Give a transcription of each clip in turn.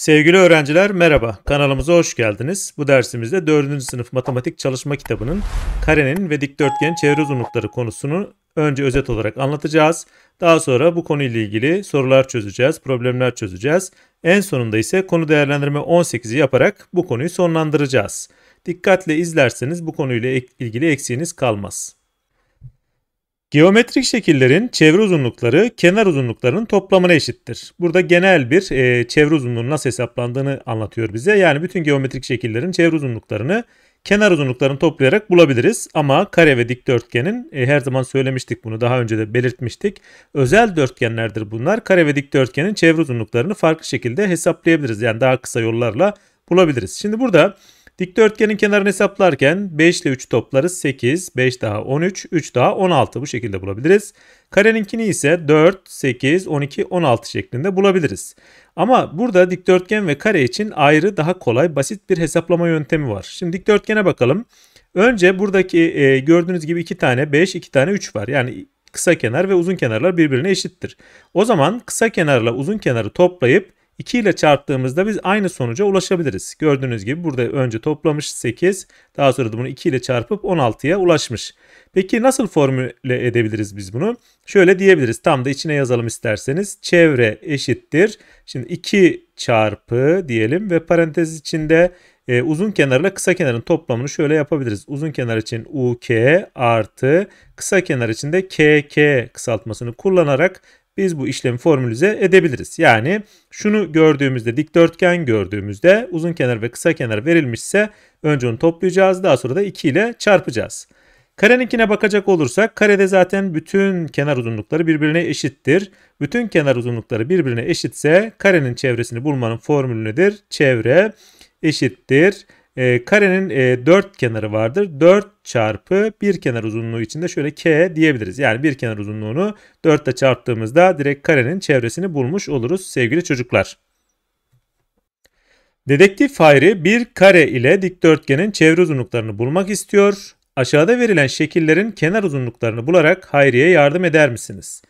Sevgili öğrenciler merhaba, kanalımıza hoş geldiniz. Bu dersimizde 4. sınıf matematik çalışma kitabının karenin ve dikdörtgen çevre uzunlukları konusunu önce özet olarak anlatacağız. Daha sonra bu konuyla ilgili sorular çözeceğiz, problemler çözeceğiz. En sonunda ise konu değerlendirme 18'i yaparak bu konuyu sonlandıracağız. Dikkatle izlerseniz bu konuyla ilgili eksiğiniz kalmaz. Geometrik şekillerin çevre uzunlukları kenar uzunluklarının toplamına eşittir. Burada genel bir e, çevre uzunluğunun nasıl hesaplandığını anlatıyor bize. Yani bütün geometrik şekillerin çevre uzunluklarını kenar uzunluklarını toplayarak bulabiliriz. Ama kare ve dikdörtgenin e, her zaman söylemiştik bunu daha önce de belirtmiştik. Özel dörtgenlerdir bunlar. Kare ve dikdörtgenin çevre uzunluklarını farklı şekilde hesaplayabiliriz. Yani daha kısa yollarla bulabiliriz. Şimdi burada Dikdörtgenin kenarını hesaplarken 5 ile 3 toplarız 8, 5 daha 13, 3 daha 16 bu şekilde bulabiliriz. Kareninkini ise 4, 8, 12, 16 şeklinde bulabiliriz. Ama burada dikdörtgen ve kare için ayrı daha kolay basit bir hesaplama yöntemi var. Şimdi dikdörtgene bakalım. Önce buradaki e, gördüğünüz gibi 2 tane 5, 2 tane 3 var. Yani kısa kenar ve uzun kenarlar birbirine eşittir. O zaman kısa kenarla uzun kenarı toplayıp 2 ile çarptığımızda biz aynı sonuca ulaşabiliriz. Gördüğünüz gibi burada önce toplamış 8 daha sonra da bunu 2 ile çarpıp 16'ya ulaşmış. Peki nasıl formüle edebiliriz biz bunu? Şöyle diyebiliriz tam da içine yazalım isterseniz. Çevre eşittir. Şimdi 2 çarpı diyelim ve parantez içinde e, uzun kenarla kısa kenarın toplamını şöyle yapabiliriz. Uzun kenar için UK artı kısa kenar için de KK kısaltmasını kullanarak biz bu işlemi formülize edebiliriz. Yani şunu gördüğümüzde dikdörtgen gördüğümüzde uzun kenar ve kısa kenar verilmişse önce onu toplayacağız daha sonra da 2 ile çarpacağız. Kareninkine bakacak olursak karede zaten bütün kenar uzunlukları birbirine eşittir. Bütün kenar uzunlukları birbirine eşitse karenin çevresini bulmanın formülü nedir? Çevre eşittir e, karenin e, 4 kenarı vardır. 4 çarpı bir kenar uzunluğu içinde şöyle k diyebiliriz. Yani bir kenar uzunluğunu 4 ile çarptığımızda direkt karenin çevresini bulmuş oluruz sevgili çocuklar. Dedektif Hayri bir kare ile dikdörtgenin çevre uzunluklarını bulmak istiyor. Aşağıda verilen şekillerin kenar uzunluklarını bularak Hayri'ye yardım eder misiniz?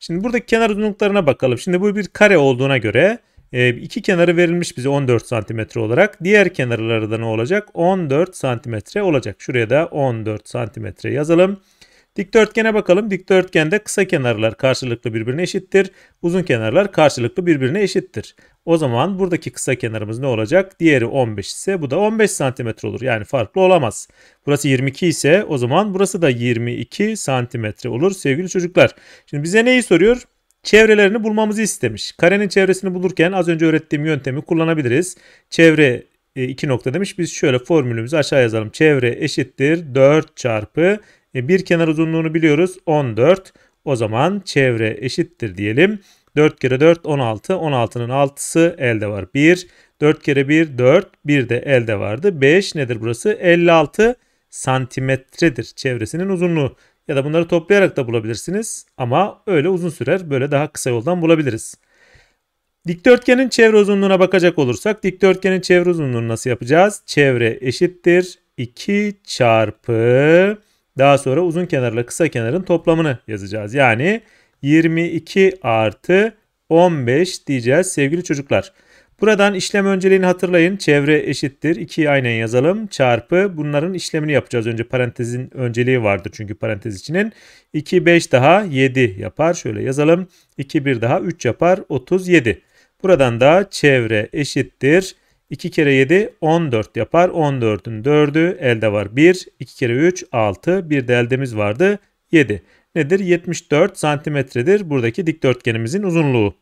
Şimdi buradaki kenar uzunluklarına bakalım. Şimdi bu bir kare olduğuna göre e, iki kenarı verilmiş bize 14 santimetre olarak. Diğer kenarları da ne olacak? 14 santimetre olacak. Şuraya da 14 santimetre yazalım. Dikdörtgene bakalım. Dikdörtgende kısa kenarlar karşılıklı birbirine eşittir. Uzun kenarlar karşılıklı birbirine eşittir. O zaman buradaki kısa kenarımız ne olacak? Diğeri 15 ise bu da 15 santimetre olur. Yani farklı olamaz. Burası 22 ise o zaman burası da 22 santimetre olur sevgili çocuklar. Şimdi bize neyi soruyor? Çevrelerini bulmamızı istemiş. Karenin çevresini bulurken az önce öğrettiğim yöntemi kullanabiliriz. Çevre 2 e, nokta demiş. Biz şöyle formülümüzü aşağı yazalım. Çevre eşittir 4 çarpı e, bir kenar uzunluğunu biliyoruz 14. O zaman çevre eşittir diyelim. 4 kere 4 16. 16'nın 6'sı elde var 1. 4 kere 1 4. 1 de elde vardı. 5 nedir burası? 56 santimetredir çevresinin uzunluğu ya da bunları toplayarak da bulabilirsiniz ama öyle uzun sürer böyle daha kısa yoldan bulabiliriz. Dikdörtgenin çevre uzunluğuna bakacak olursak dikdörtgenin çevre uzunluğunu nasıl yapacağız? Çevre eşittir 2 çarpı daha sonra uzun kenarla kısa kenarın toplamını yazacağız. Yani 22 artı 15 diyeceğiz sevgili çocuklar. Buradan işlem önceliğini hatırlayın. Çevre eşittir. 2'yi aynen yazalım. Çarpı bunların işlemini yapacağız. Önce parantezin önceliği vardır çünkü parantez içinin. 2, 5 daha 7 yapar. Şöyle yazalım. 2, 1 daha 3 yapar. 37. Buradan da çevre eşittir. 2 kere 7 14 yapar. 14'ün 4'ü elde var 1. 2 kere 3 6. Bir de eldemiz vardı 7. Nedir? 74 santimetredir buradaki dikdörtgenimizin uzunluğu.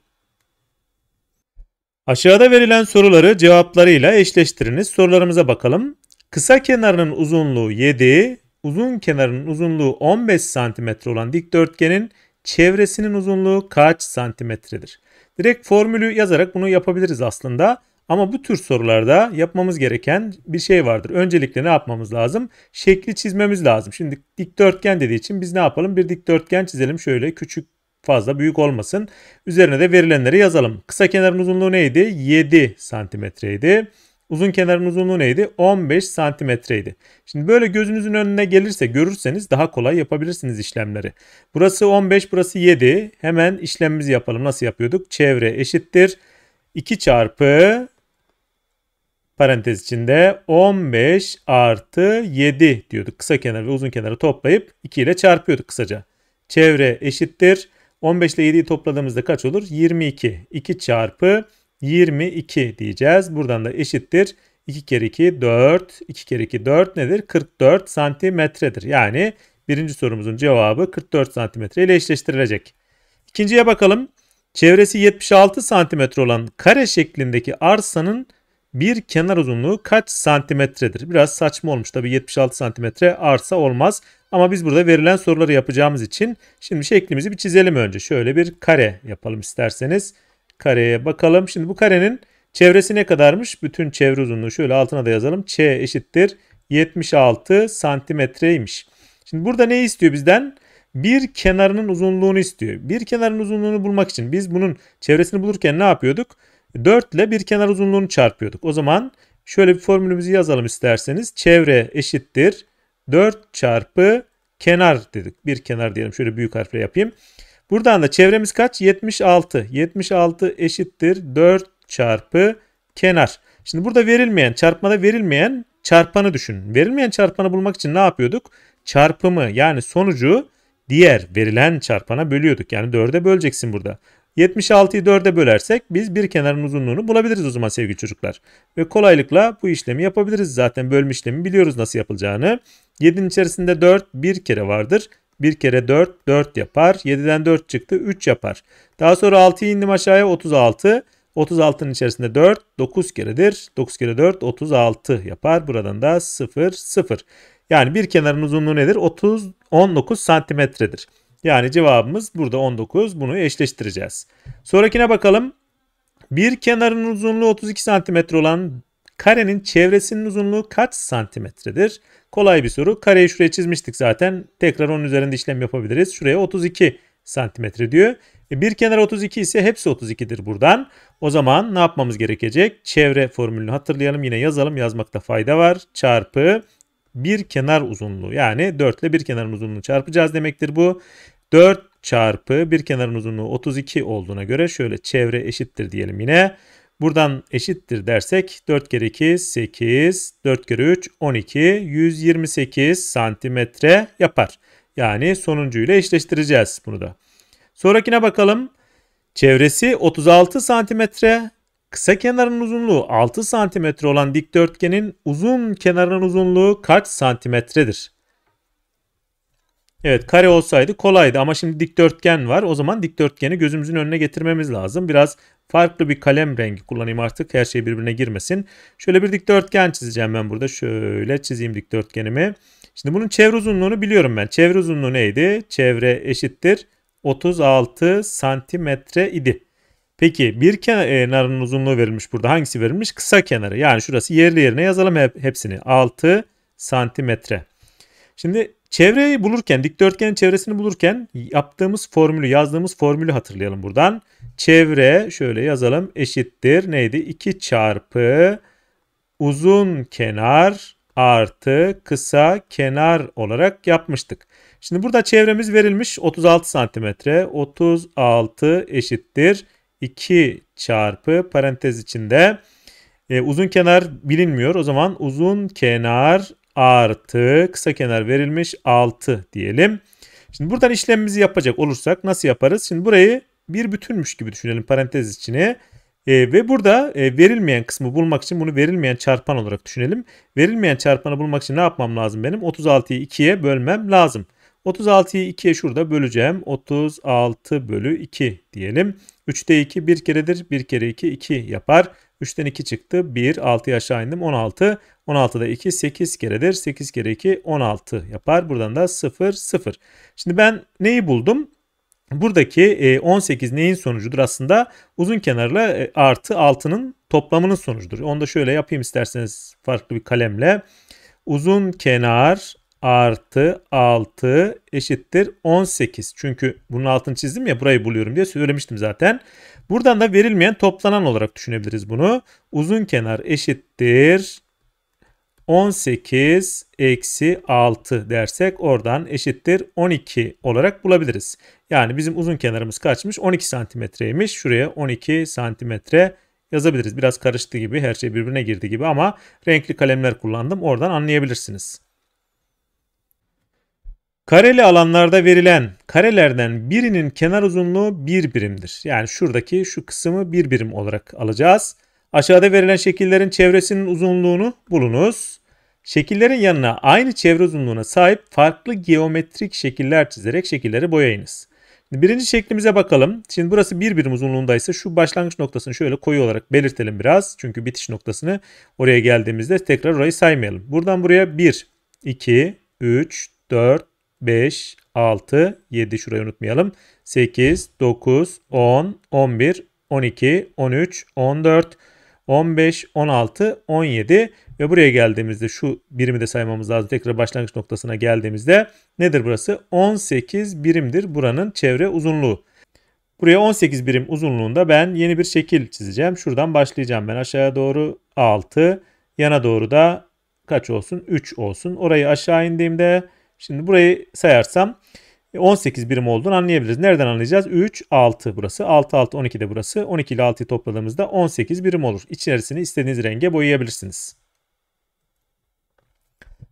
Aşağıda verilen soruları cevaplarıyla eşleştiriniz. Sorularımıza bakalım. Kısa kenarının uzunluğu 7, uzun kenarının uzunluğu 15 cm olan dikdörtgenin çevresinin uzunluğu kaç santimetredir? Direkt formülü yazarak bunu yapabiliriz aslında. Ama bu tür sorularda yapmamız gereken bir şey vardır. Öncelikle ne yapmamız lazım? Şekli çizmemiz lazım. Şimdi dikdörtgen dediği için biz ne yapalım? Bir dikdörtgen çizelim. Şöyle küçük fazla büyük olmasın. Üzerine de verilenleri yazalım. Kısa kenarın uzunluğu neydi? 7 santimetreydi. Uzun kenarın uzunluğu neydi? 15 santimetreydi. Şimdi böyle gözünüzün önüne gelirse görürseniz daha kolay yapabilirsiniz işlemleri. Burası 15 burası 7. Hemen işlemimizi yapalım. Nasıl yapıyorduk? Çevre eşittir. 2 çarpı parantez içinde 15 artı 7 diyorduk. Kısa kenar ve uzun kenarı toplayıp 2 ile çarpıyorduk kısaca. Çevre eşittir 15 ile 7'yi topladığımızda kaç olur? 22. 2 çarpı 22 diyeceğiz. Buradan da eşittir. 2 kere 2 4. 2 kere 2 4 nedir? 44 santimetredir. Yani birinci sorumuzun cevabı 44 santimetre ile eşleştirilecek. İkinciye bakalım. Çevresi 76 santimetre olan kare şeklindeki arsanın bir kenar uzunluğu kaç santimetredir? Biraz saçma olmuş tabii 76 santimetre arsa olmaz. Ama biz burada verilen soruları yapacağımız için şimdi şeklimizi bir çizelim önce. Şöyle bir kare yapalım isterseniz. Kareye bakalım. Şimdi bu karenin çevresi ne kadarmış? Bütün çevre uzunluğu şöyle altına da yazalım. Ç eşittir 76 santimetreymiş. Şimdi burada ne istiyor bizden? Bir kenarının uzunluğunu istiyor. Bir kenarın uzunluğunu bulmak için biz bunun çevresini bulurken ne yapıyorduk? 4 ile bir kenar uzunluğunu çarpıyorduk. O zaman şöyle bir formülümüzü yazalım isterseniz. Çevre eşittir 4 çarpı kenar dedik. Bir kenar diyelim şöyle büyük harfle yapayım. Buradan da çevremiz kaç? 76. 76 eşittir 4 çarpı kenar. Şimdi burada verilmeyen, çarpmada verilmeyen çarpanı düşünün. Verilmeyen çarpanı bulmak için ne yapıyorduk? Çarpımı yani sonucu diğer verilen çarpana bölüyorduk. Yani 4'e böleceksin burada. 76'yı 4'e bölersek biz bir kenarın uzunluğunu bulabiliriz o zaman sevgili çocuklar. Ve kolaylıkla bu işlemi yapabiliriz. Zaten bölme işlemi biliyoruz nasıl yapılacağını. 7'nin içerisinde 4 bir kere vardır. bir kere 4 4 yapar. 7'den 4 çıktı 3 yapar. Daha sonra 6'yı indim aşağıya 36. 36'nın içerisinde 4 9 keredir. 9 kere 4 36 yapar. Buradan da 0 0. Yani bir kenarın uzunluğu nedir? 30 19 santimetredir. Yani cevabımız burada 19. Bunu eşleştireceğiz. Sonrakine bakalım. Bir kenarın uzunluğu 32 cm olan karenin çevresinin uzunluğu kaç santimetredir? Kolay bir soru. Kareyi şuraya çizmiştik zaten. Tekrar onun üzerinde işlem yapabiliriz. Şuraya 32 santimetre diyor. E, bir kenar 32 ise hepsi 32'dir buradan. O zaman ne yapmamız gerekecek? Çevre formülünü hatırlayalım. Yine yazalım. Yazmakta fayda var. Çarpı bir kenar uzunluğu. Yani 4 ile bir kenarın uzunluğunu çarpacağız demektir bu. 4 çarpı bir kenarın uzunluğu 32 olduğuna göre şöyle çevre eşittir diyelim yine. Buradan eşittir dersek 4 kere 2 8, 4 kere 3 12, 128 santimetre yapar. Yani sonuncuyla eşleştireceğiz bunu da. Sonrakine bakalım. Çevresi 36 santimetre Kısa kenarın uzunluğu 6 cm olan dikdörtgenin uzun kenarının uzunluğu kaç santimetredir? Evet kare olsaydı kolaydı ama şimdi dikdörtgen var. O zaman dikdörtgeni gözümüzün önüne getirmemiz lazım. Biraz farklı bir kalem rengi kullanayım artık her şey birbirine girmesin. Şöyle bir dikdörtgen çizeceğim ben burada. Şöyle çizeyim dikdörtgenimi. Şimdi bunun çevre uzunluğunu biliyorum ben. Çevre uzunluğu neydi? Çevre eşittir 36 santimetre idi. Peki bir e, kenarın uzunluğu verilmiş burada. Hangisi verilmiş? Kısa kenarı. Yani şurası yerli yerine yazalım hepsini. 6 santimetre. Şimdi çevreyi bulurken, dikdörtgen çevresini bulurken yaptığımız formülü, yazdığımız formülü hatırlayalım buradan. Çevre şöyle yazalım eşittir neydi? 2 çarpı uzun kenar artı kısa kenar olarak yapmıştık. Şimdi burada çevremiz verilmiş 36 santimetre. 36 eşittir 2 çarpı parantez içinde e, uzun kenar bilinmiyor. O zaman uzun kenar artı kısa kenar verilmiş 6 diyelim. Şimdi buradan işlemimizi yapacak olursak nasıl yaparız? Şimdi burayı bir bütünmüş gibi düşünelim parantez içine. E, ve burada e, verilmeyen kısmı bulmak için bunu verilmeyen çarpan olarak düşünelim. Verilmeyen çarpanı bulmak için ne yapmam lazım benim? 36'yı 2'ye bölmem lazım. 36'yı 2'ye şurada böleceğim. 36 bölü 2 diyelim. 3'te 2 bir keredir. 1 kere 2 2 yapar. 3'ten 2 çıktı. 1, 6'ya aşağı indim. 16. 16'da 2 8 keredir. 8 kere 2 16 yapar. Buradan da 0, 0. Şimdi ben neyi buldum? Buradaki 18 e, neyin sonucudur aslında? Uzun kenarla e, artı 6'nın toplamının sonucudur. Onu da şöyle yapayım isterseniz farklı bir kalemle. Uzun kenar artı 6 eşittir 18. Çünkü bunun altını çizdim ya burayı buluyorum diye söylemiştim zaten. Buradan da verilmeyen toplanan olarak düşünebiliriz bunu. Uzun kenar eşittir 18 eksi 6 dersek oradan eşittir 12 olarak bulabiliriz. Yani bizim uzun kenarımız kaçmış? 12 santimetreymiş. Şuraya 12 santimetre yazabiliriz. Biraz karıştı gibi her şey birbirine girdi gibi ama renkli kalemler kullandım. Oradan anlayabilirsiniz. Kareli alanlarda verilen karelerden birinin kenar uzunluğu bir birimdir. Yani şuradaki şu kısmı bir birim olarak alacağız. Aşağıda verilen şekillerin çevresinin uzunluğunu bulunuz. Şekillerin yanına aynı çevre uzunluğuna sahip farklı geometrik şekiller çizerek şekilleri boyayınız. Birinci şeklimize bakalım. Şimdi burası bir birim uzunluğundaysa şu başlangıç noktasını şöyle koyu olarak belirtelim biraz. Çünkü bitiş noktasını oraya geldiğimizde tekrar orayı saymayalım. Buradan buraya 1, 2, 3, 4, 5, 6, 7 şurayı unutmayalım. 8, 9, 10, 11, 12, 13, 14, 15, 16, 17 ve buraya geldiğimizde şu birimi de saymamız lazım. Tekrar başlangıç noktasına geldiğimizde nedir burası? 18 birimdir buranın çevre uzunluğu. Buraya 18 birim uzunluğunda ben yeni bir şekil çizeceğim. Şuradan başlayacağım ben aşağıya doğru 6, yana doğru da kaç olsun? 3 olsun. Orayı aşağı indiğimde Şimdi burayı sayarsam 18 e, birim olduğunu anlayabiliriz. Nereden anlayacağız? 3, 6 burası. 6, 6, 12 de burası. 12 ile 6'yı topladığımızda 18 birim olur. İçerisini istediğiniz renge boyayabilirsiniz.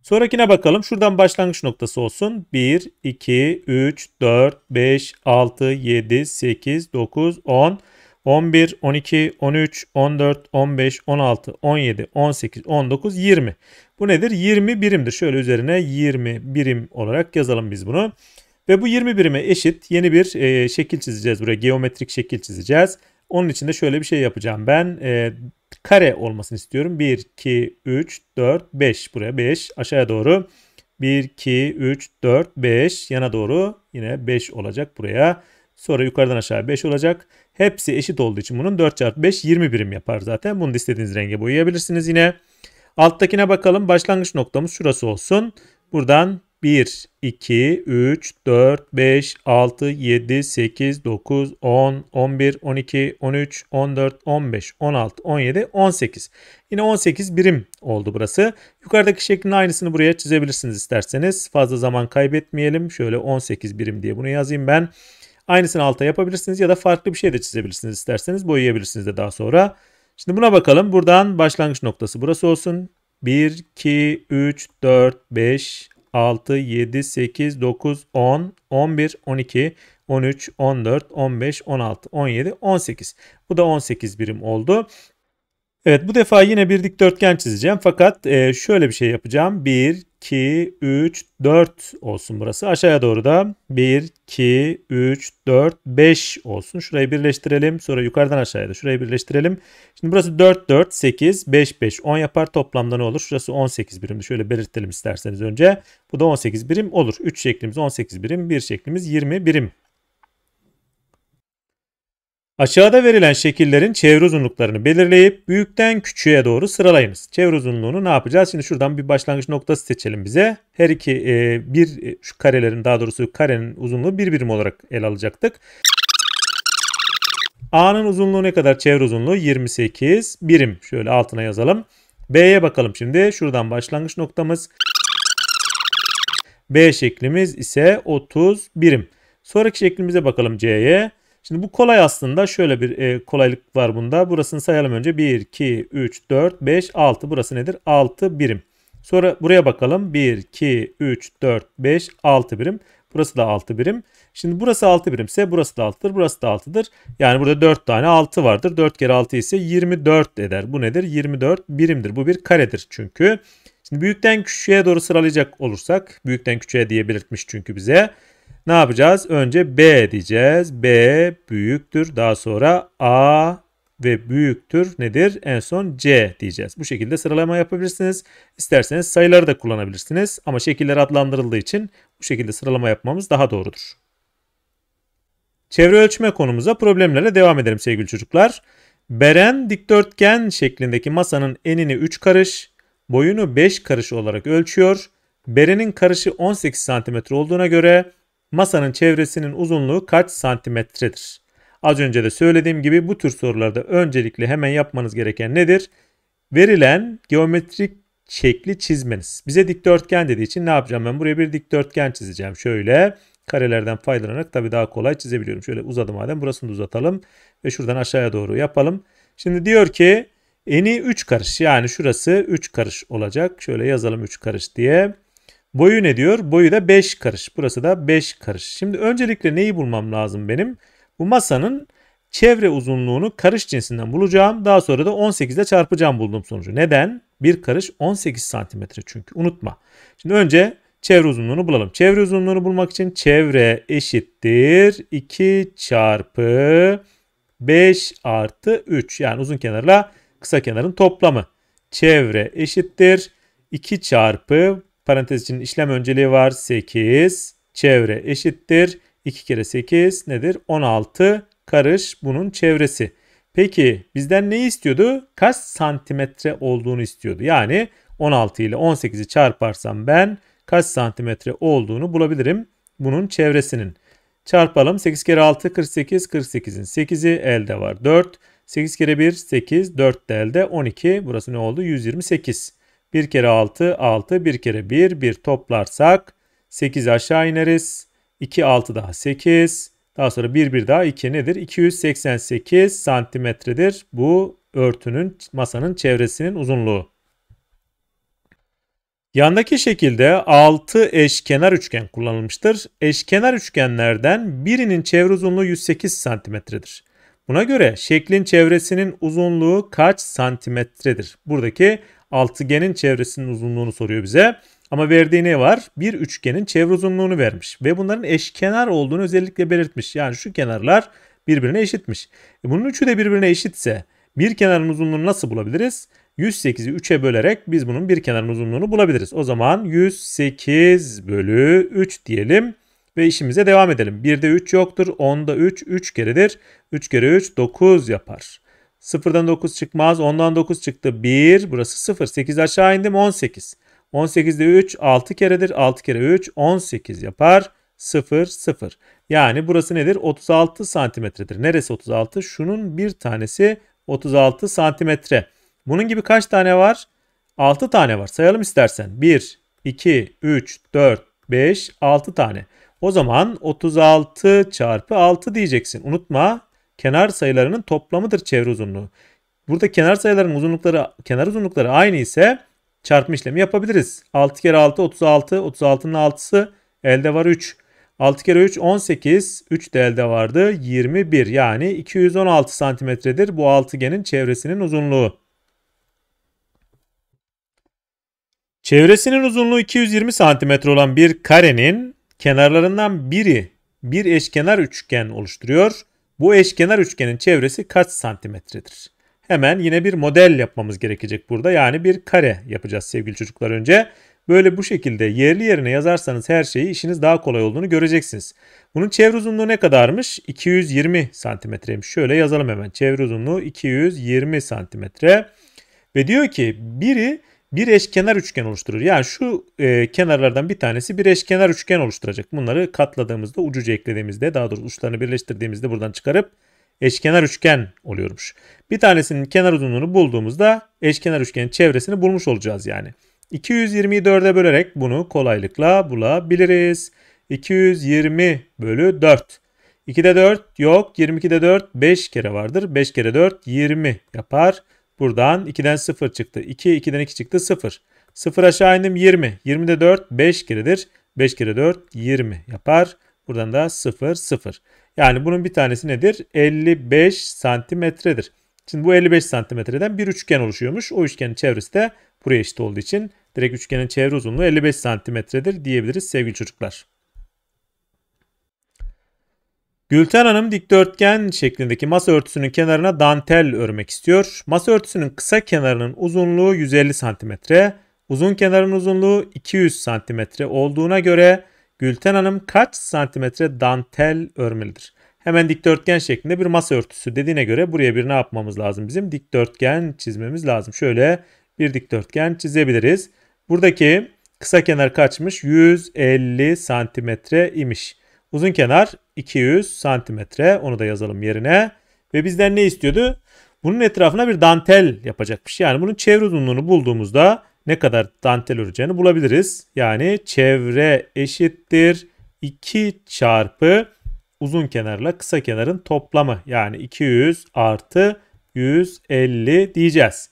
Sonrakine bakalım. Şuradan başlangıç noktası olsun. 1, 2, 3, 4, 5, 6, 7, 8, 9, 10, 11. 11, 12, 13, 14, 15, 16, 17, 18, 19, 20. Bu nedir? 20 birimdir. Şöyle üzerine 20 birim olarak yazalım biz bunu. Ve bu 20 birime eşit yeni bir e, şekil çizeceğiz. Buraya geometrik şekil çizeceğiz. Onun için de şöyle bir şey yapacağım. Ben e, kare olmasını istiyorum. 1, 2, 3, 4, 5. Buraya 5. Aşağıya doğru. 1, 2, 3, 4, 5. Yana doğru yine 5 olacak buraya. Buraya. Sonra yukarıdan aşağı 5 olacak. Hepsi eşit olduğu için bunun 4 çarpı 5 20 birim yapar zaten. Bunu da istediğiniz renge boyayabilirsiniz yine. Alttakine bakalım. Başlangıç noktamız şurası olsun. Buradan 1, 2, 3, 4, 5, 6, 7, 8, 9, 10, 11, 12, 13, 14, 15, 16, 17, 18. Yine 18 birim oldu burası. Yukarıdaki şeklin aynısını buraya çizebilirsiniz isterseniz. Fazla zaman kaybetmeyelim. Şöyle 18 birim diye bunu yazayım ben. Ben. Aynısını alta yapabilirsiniz ya da farklı bir şey de çizebilirsiniz isterseniz. Boyayabilirsiniz de daha sonra. Şimdi buna bakalım. Buradan başlangıç noktası burası olsun. 1, 2, 3, 4, 5, 6, 7, 8, 9, 10, 11, 12, 13, 14, 15, 16, 17, 18. Bu da 18 birim oldu. Evet bu defa yine bir dikdörtgen çizeceğim. Fakat e, şöyle bir şey yapacağım. 1, 2, 3, 4 olsun burası. Aşağıya doğru da 1, 2, 3, 4, 5 olsun. Şurayı birleştirelim. Sonra yukarıdan aşağıya da şurayı birleştirelim. Şimdi burası 4, 4, 8, 5, 5, 10 yapar. Toplamda ne olur? Şurası 18 birimdi. Şöyle belirtelim isterseniz önce. Bu da 18 birim olur. 3 şeklimiz 18 birim, 1 şeklimiz 20 birim Aşağıda verilen şekillerin çevre uzunluklarını belirleyip büyükten küçüğe doğru sıralayınız. Çevre uzunluğunu ne yapacağız? Şimdi şuradan bir başlangıç noktası seçelim bize. Her iki e, bir e, şu karelerin daha doğrusu karenin uzunluğu bir birim olarak el alacaktık. A'nın uzunluğu ne kadar? Çevre uzunluğu 28 birim. Şöyle altına yazalım. B'ye bakalım şimdi. Şuradan başlangıç noktamız. B şeklimiz ise 30 birim. Sonraki şeklimize bakalım C'ye. Şimdi bu kolay aslında. Şöyle bir e, kolaylık var bunda. Burasını sayalım önce. 1, 2, 3, 4, 5, 6. Burası nedir? 6 birim. Sonra buraya bakalım. 1, 2, 3, 4, 5, 6 birim. Burası da 6 birim. Şimdi burası 6 birimse burası da 6'dır, burası da 6'dır. Yani burada 4 tane 6 vardır. 4 kere 6 ise 24 eder. Bu nedir? 24 birimdir. Bu bir karedir çünkü. Şimdi büyükten küçüğe doğru sıralayacak olursak, büyükten küçüğe diye belirtmiş çünkü bize ne yapacağız? Önce B diyeceğiz. B büyüktür. Daha sonra A ve büyüktür nedir? En son C diyeceğiz. Bu şekilde sıralama yapabilirsiniz. İsterseniz sayıları da kullanabilirsiniz. Ama şekiller adlandırıldığı için bu şekilde sıralama yapmamız daha doğrudur. Çevre ölçme konumuza problemlere devam edelim sevgili çocuklar. Beren dikdörtgen şeklindeki masanın enini 3 karış, boyunu 5 karış olarak ölçüyor. Beren'in karışı 18 cm olduğuna göre masanın çevresinin uzunluğu kaç santimetredir? Az önce de söylediğim gibi bu tür sorularda öncelikle hemen yapmanız gereken nedir? Verilen geometrik şekli çizmeniz. Bize dikdörtgen dediği için ne yapacağım ben? Buraya bir dikdörtgen çizeceğim. Şöyle karelerden faydalanarak tabii daha kolay çizebiliyorum. Şöyle uzadı madem burasını da uzatalım ve şuradan aşağıya doğru yapalım. Şimdi diyor ki eni 3 karış yani şurası 3 karış olacak. Şöyle yazalım 3 karış diye. Boyu ne diyor? Boyu da 5 karış. Burası da 5 karış. Şimdi öncelikle neyi bulmam lazım benim? Bu masanın çevre uzunluğunu karış cinsinden bulacağım. Daha sonra da 18 ile çarpacağım bulduğum sonucu. Neden? Bir karış 18 santimetre çünkü unutma. Şimdi önce çevre uzunluğunu bulalım. Çevre uzunluğunu bulmak için çevre eşittir 2 çarpı 5 artı 3. Yani uzun kenarla kısa kenarın toplamı. Çevre eşittir 2 çarpı Parantez için işlem önceliği var. 8 çevre eşittir. 2 kere 8 nedir? 16 karış bunun çevresi. Peki bizden ne istiyordu? Kaç santimetre olduğunu istiyordu. Yani 16 ile 18'i çarparsam ben kaç santimetre olduğunu bulabilirim bunun çevresinin. Çarpalım 8 kere 6 48 48'in 8'i elde var 4. 8 kere 1 8 4 de elde 12 burası ne oldu 128. 1 kere 6, 6. 1 kere 1, 1 toplarsak 8 aşağı ineriz. 2, 6 daha 8. Daha sonra 1, 1 daha 2 nedir? 288 santimetredir. Bu örtünün, masanın çevresinin uzunluğu. Yandaki şekilde 6 eşkenar üçgen kullanılmıştır. Eşkenar üçgenlerden birinin çevre uzunluğu 108 santimetredir. Buna göre şeklin çevresinin uzunluğu kaç santimetredir? Buradaki altıgenin çevresinin uzunluğunu soruyor bize. Ama verdiği ne var? Bir üçgenin çevre uzunluğunu vermiş ve bunların eşkenar olduğunu özellikle belirtmiş. Yani şu kenarlar birbirine eşitmiş. E bunun üçü de birbirine eşitse bir kenarın uzunluğunu nasıl bulabiliriz? 108'i 3'e bölerek biz bunun bir kenarın uzunluğunu bulabiliriz. O zaman 108 bölü 3 diyelim ve işimize devam edelim. 1'de 3 yoktur, 10'da 3, 3 keredir. 3 kere 3, 9 yapar. Sıfırdan 9 çıkmaz. 10'dan 9 çıktı. 1. Burası 0. 8 aşağı indim. 18. de 3 6 keredir. 6 kere 3 18 yapar. 0 0. Yani burası nedir? 36 santimetredir. Neresi 36? Şunun bir tanesi 36 santimetre. Bunun gibi kaç tane var? 6 tane var. Sayalım istersen. 1, 2, 3, 4, 5, 6 tane. O zaman 36 çarpı 6 diyeceksin. Unutma kenar sayılarının toplamıdır çevre uzunluğu. Burada kenar sayılarının uzunlukları kenar uzunlukları aynı ise çarpma işlemi yapabiliriz. 6 kere 6 36, 36'nın 6'sı elde var 3. 6 kere 3 18, 3 de elde vardı 21 yani 216 santimetredir bu altıgenin çevresinin uzunluğu. Çevresinin uzunluğu 220 santimetre olan bir karenin kenarlarından biri bir eşkenar üçgen oluşturuyor. Bu eşkenar üçgenin çevresi kaç santimetredir? Hemen yine bir model yapmamız gerekecek burada. Yani bir kare yapacağız sevgili çocuklar önce. Böyle bu şekilde yerli yerine yazarsanız her şeyi işiniz daha kolay olduğunu göreceksiniz. Bunun çevre uzunluğu ne kadarmış? 220 santimetreymiş. Şöyle yazalım hemen. Çevre uzunluğu 220 santimetre. Ve diyor ki biri bir eşkenar üçgen oluşturur. Yani şu e, kenarlardan bir tanesi bir eşkenar üçgen oluşturacak. Bunları katladığımızda, ucucu eklediğimizde, daha doğrusu uçlarını birleştirdiğimizde buradan çıkarıp eşkenar üçgen oluyormuş. Bir tanesinin kenar uzunluğunu bulduğumuzda eşkenar üçgenin çevresini bulmuş olacağız yani. 224'e bölerek bunu kolaylıkla bulabiliriz. 220 bölü 4. 2'de 4 yok. 22'de 4 5 kere vardır. 5 kere 4 20 yapar. Buradan 2'den 0 çıktı. 2, 2'den 2 çıktı 0. 0 aşağı indim 20. 20 de 4 5 keredir. 5 kere 4 20 yapar. Buradan da 0 0. Yani bunun bir tanesi nedir? 55 santimetredir. Şimdi bu 55 santimetreden bir üçgen oluşuyormuş. O üçgenin çevresi de buraya eşit olduğu için direkt üçgenin çevre uzunluğu 55 santimetredir diyebiliriz sevgili çocuklar. Gülten Hanım dikdörtgen şeklindeki masa örtüsünün kenarına dantel örmek istiyor. Masa örtüsünün kısa kenarının uzunluğu 150 cm, uzun kenarın uzunluğu 200 cm olduğuna göre Gülten Hanım kaç santimetre dantel örmelidir? Hemen dikdörtgen şeklinde bir masa örtüsü dediğine göre buraya bir ne yapmamız lazım bizim? Dikdörtgen çizmemiz lazım. Şöyle bir dikdörtgen çizebiliriz. Buradaki kısa kenar kaçmış? 150 santimetre imiş. Uzun kenar 200 santimetre. Onu da yazalım yerine. Ve bizden ne istiyordu? Bunun etrafına bir dantel yapacakmış. Yani bunun çevre uzunluğunu bulduğumuzda ne kadar dantel öreceğini bulabiliriz. Yani çevre eşittir 2 çarpı uzun kenarla kısa kenarın toplamı. Yani 200 artı 150 diyeceğiz.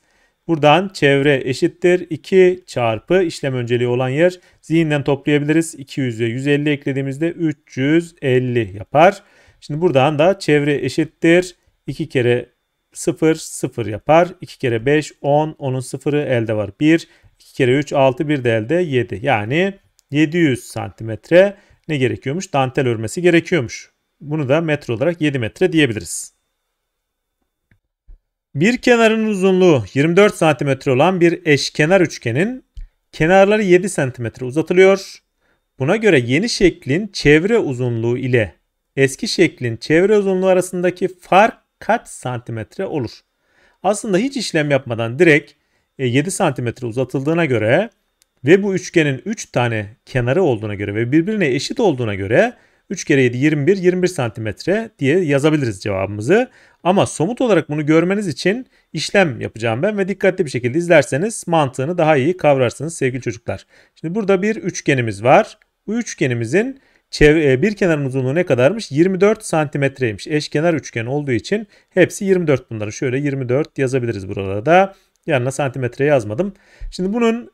Buradan çevre eşittir 2 çarpı işlem önceliği olan yer zihinden toplayabiliriz. 200'e 150 eklediğimizde 350 yapar. Şimdi buradan da çevre eşittir 2 kere 0 0 yapar. 2 kere 5 10 onun 0'ı elde var 1. 2 kere 3 6 1 de elde 7. Yani 700 santimetre ne gerekiyormuş? Dantel örmesi gerekiyormuş. Bunu da metre olarak 7 metre diyebiliriz. Bir kenarın uzunluğu 24 cm olan bir eşkenar üçgenin kenarları 7 cm uzatılıyor. Buna göre yeni şeklin çevre uzunluğu ile eski şeklin çevre uzunluğu arasındaki fark kaç santimetre olur? Aslında hiç işlem yapmadan direkt 7 e, santimetre uzatıldığına göre ve bu üçgenin 3 tane kenarı olduğuna göre ve birbirine eşit olduğuna göre 3 kere 7 21, 21 santimetre diye yazabiliriz cevabımızı. Ama somut olarak bunu görmeniz için işlem yapacağım ben ve dikkatli bir şekilde izlerseniz mantığını daha iyi kavrarsınız sevgili çocuklar. Şimdi burada bir üçgenimiz var. Bu üçgenimizin e, bir kenarın uzunluğu ne kadarmış? 24 santimetreymiş. Eşkenar üçgen olduğu için hepsi 24 bunları. Şöyle 24 yazabiliriz burada da. Yanına santimetre yazmadım. Şimdi bunun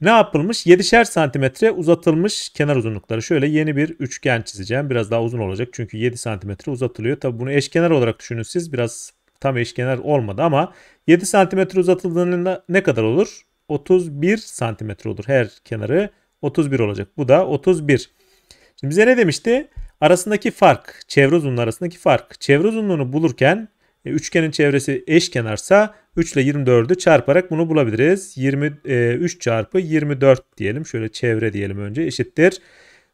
ne yapılmış? 7'şer santimetre uzatılmış kenar uzunlukları. Şöyle yeni bir üçgen çizeceğim. Biraz daha uzun olacak çünkü 7 santimetre uzatılıyor. Tabi bunu eşkenar olarak düşünün siz. Biraz tam eşkenar olmadı ama 7 santimetre uzatıldığında ne kadar olur? 31 santimetre olur. Her kenarı 31 olacak. Bu da 31. Şimdi bize ne demişti? Arasındaki fark, çevre uzunluğu arasındaki fark. Çevre uzunluğunu bulurken e, üçgenin çevresi eşkenarsa 3 ile 24'ü çarparak bunu bulabiliriz. 23 e, çarpı 24 diyelim. Şöyle çevre diyelim önce eşittir.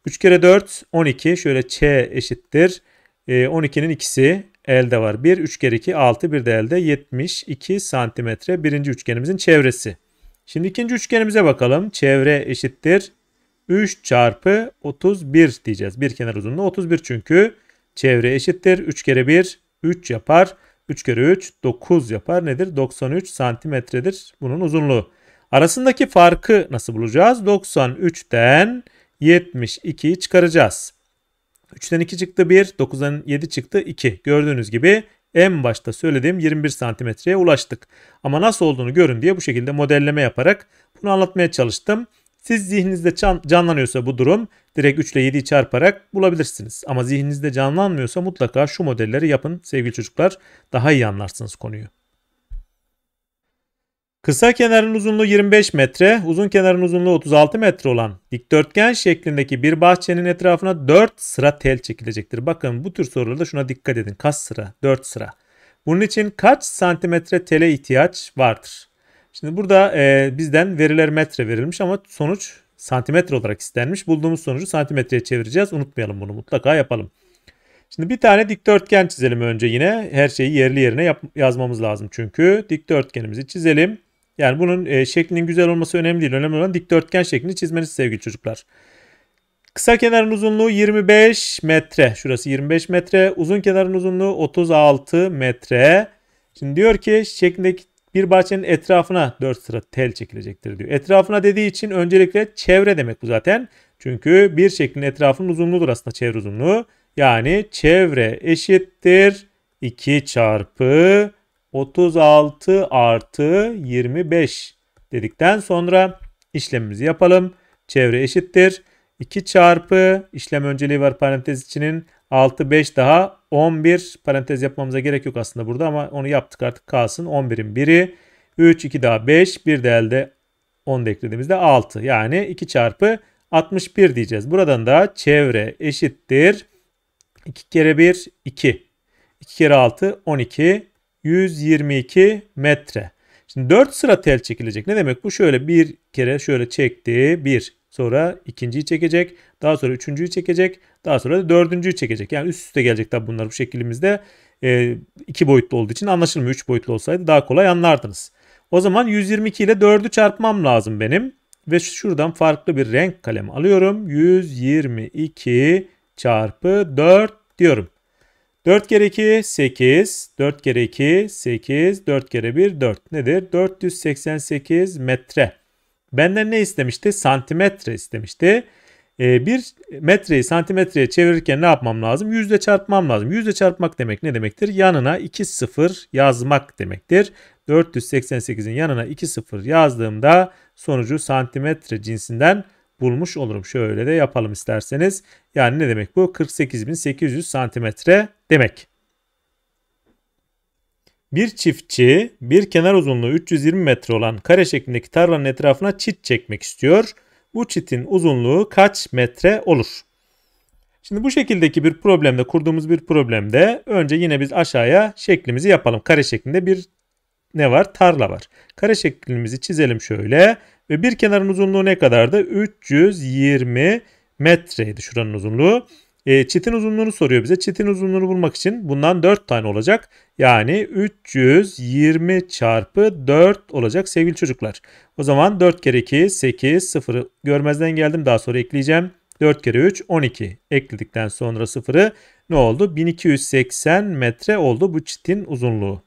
3 kere 4 12. Şöyle ç eşittir. E, 12'nin ikisi elde var. 1 3 kere 2 6 bir de elde 72 santimetre birinci üçgenimizin çevresi. Şimdi ikinci üçgenimize bakalım. Çevre eşittir. 3 çarpı 31 diyeceğiz. Bir kenar uzunluğu 31 çünkü. Çevre eşittir. 3 kere 1 3 yapar. 3 kere 3 9 yapar. Nedir? 93 santimetredir bunun uzunluğu. Arasındaki farkı nasıl bulacağız? 93'ten 72'yi çıkaracağız. 3'ten 2 çıktı 1, 9'dan 7 çıktı 2. Gördüğünüz gibi en başta söylediğim 21 santimetreye ulaştık. Ama nasıl olduğunu görün diye bu şekilde modelleme yaparak bunu anlatmaya çalıştım. Siz zihninizde canlanıyorsa bu durum direkt 3 ile 7'yi çarparak bulabilirsiniz. Ama zihninizde canlanmıyorsa mutlaka şu modelleri yapın sevgili çocuklar. Daha iyi anlarsınız konuyu. Kısa kenarın uzunluğu 25 metre, uzun kenarın uzunluğu 36 metre olan dikdörtgen şeklindeki bir bahçenin etrafına 4 sıra tel çekilecektir. Bakın bu tür sorularda şuna dikkat edin. Kaç sıra? 4 sıra. Bunun için kaç santimetre tele ihtiyaç vardır? Şimdi burada e, bizden veriler metre verilmiş ama sonuç santimetre olarak istenmiş. Bulduğumuz sonucu santimetreye çevireceğiz. Unutmayalım bunu mutlaka yapalım. Şimdi bir tane dikdörtgen çizelim önce yine. Her şeyi yerli yerine yap- yazmamız lazım çünkü. Dikdörtgenimizi çizelim. Yani bunun e, şeklinin güzel olması önemli değil. Önemli olan dikdörtgen şeklini çizmeniz sevgili çocuklar. Kısa kenarın uzunluğu 25 metre. Şurası 25 metre. Uzun kenarın uzunluğu 36 metre. Şimdi diyor ki şeklindeki bir bahçenin etrafına 4 sıra tel çekilecektir diyor. Etrafına dediği için öncelikle çevre demek bu zaten. Çünkü bir şeklin etrafının uzunluğudur aslında çevre uzunluğu. Yani çevre eşittir 2 çarpı 36 artı 25 dedikten sonra işlemimizi yapalım. Çevre eşittir 2 çarpı işlem önceliği var parantez içinin 6 5 daha 11 parantez yapmamıza gerek yok aslında burada ama onu yaptık artık kalsın. 11'in 1'i 3, 2 daha 5, 1 de elde 10 da eklediğimizde 6. Yani 2 çarpı 61 diyeceğiz. Buradan da çevre eşittir. 2 kere 1, 2. 2 kere 6, 12. 122 metre. Şimdi 4 sıra tel çekilecek. Ne demek bu? Şöyle bir kere şöyle çekti. 1. Sonra ikinciyi çekecek. Daha sonra üçüncüyü çekecek. Daha sonra da dördüncüyü çekecek. Yani üst üste gelecek tabi bunlar bu şeklimizde. E, iki boyutlu olduğu için anlaşılmıyor. Üç boyutlu olsaydı daha kolay anlardınız. O zaman 122 ile 4'ü çarpmam lazım benim. Ve şuradan farklı bir renk kalemi alıyorum. 122 çarpı 4 diyorum. 4 kere 2 8, 4 kere 2 8, 4 kere 1 4 nedir? 488 metre. Benden ne istemişti? Santimetre istemişti. Ee, bir metreyi santimetreye çevirirken ne yapmam lazım? Yüzde çarpmam lazım. Yüzde çarpmak demek ne demektir? Yanına 2 sıfır yazmak demektir. 488'in yanına 2 sıfır yazdığımda sonucu santimetre cinsinden bulmuş olurum. Şöyle de yapalım isterseniz. Yani ne demek bu? 48.800 santimetre demek. Bir çiftçi bir kenar uzunluğu 320 metre olan kare şeklindeki tarlanın etrafına çit çekmek istiyor bu çitin uzunluğu kaç metre olur? Şimdi bu şekildeki bir problemde kurduğumuz bir problemde önce yine biz aşağıya şeklimizi yapalım. Kare şeklinde bir ne var? Tarla var. Kare şeklimizi çizelim şöyle. Ve bir kenarın uzunluğu ne kadardı? 320 metreydi şuranın uzunluğu. E, ee, çitin uzunluğunu soruyor bize. Çitin uzunluğunu bulmak için bundan 4 tane olacak. Yani 320 çarpı 4 olacak sevgili çocuklar. O zaman 4 kere 2 8 0'ı görmezden geldim daha sonra ekleyeceğim. 4 kere 3 12 ekledikten sonra 0'ı ne oldu? 1280 metre oldu bu çitin uzunluğu.